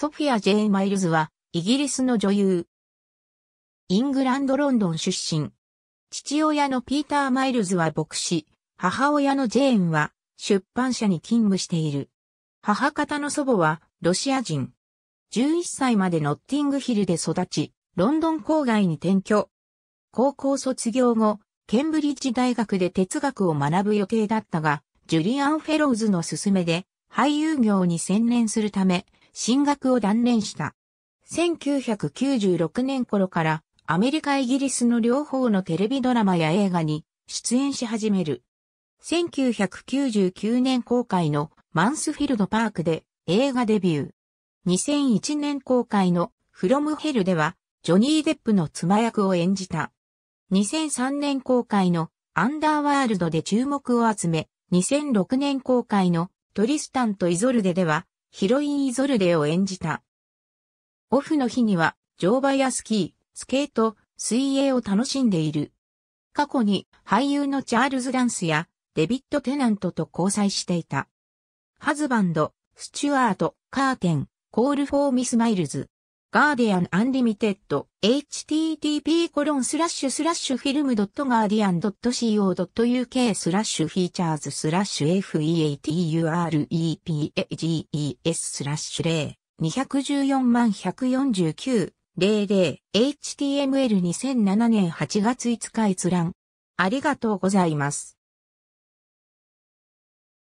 ソフィア・ジェーン・マイルズは、イギリスの女優。イングランド・ロンドン出身。父親のピーター・マイルズは牧師、母親のジェーンは出版社に勤務している。母方の祖母はロシア人。11歳までノッティングヒルで育ち、ロンドン郊外に転居。高校卒業後、ケンブリッジ大学で哲学を学ぶ予定だったが、ジュリアン・フェローズの勧めで、俳優業に専念するため、進学を断念した。1996年頃からアメリカイギリスの両方のテレビドラマや映画に出演し始める。1999年公開のマンスフィルド・パークで映画デビュー。2001年公開のフロムヘルではジョニー・デップの妻役を演じた。2003年公開のアンダーワールドで注目を集め、2006年公開のトリスタンとイゾルデではヒロインイゾルデを演じた。オフの日には、乗馬やスキー、スケート、水泳を楽しんでいる。過去に俳優のチャールズ・ダンスやデビッド・テナントと交際していた。ハズバンド、スチュアート、カーテン、コール・フォー・ミス・マイルズ。ガーディアンアンリミテッド、http コロンスラッシュスラッシュフィルムドットガーディアンドット CO.uk スラッシュフィーチャーズスラッシュ FEATUREPAGES スラッシュ0 214万149 00 HTML2007 年8月5日閲覧。ありがとうございます。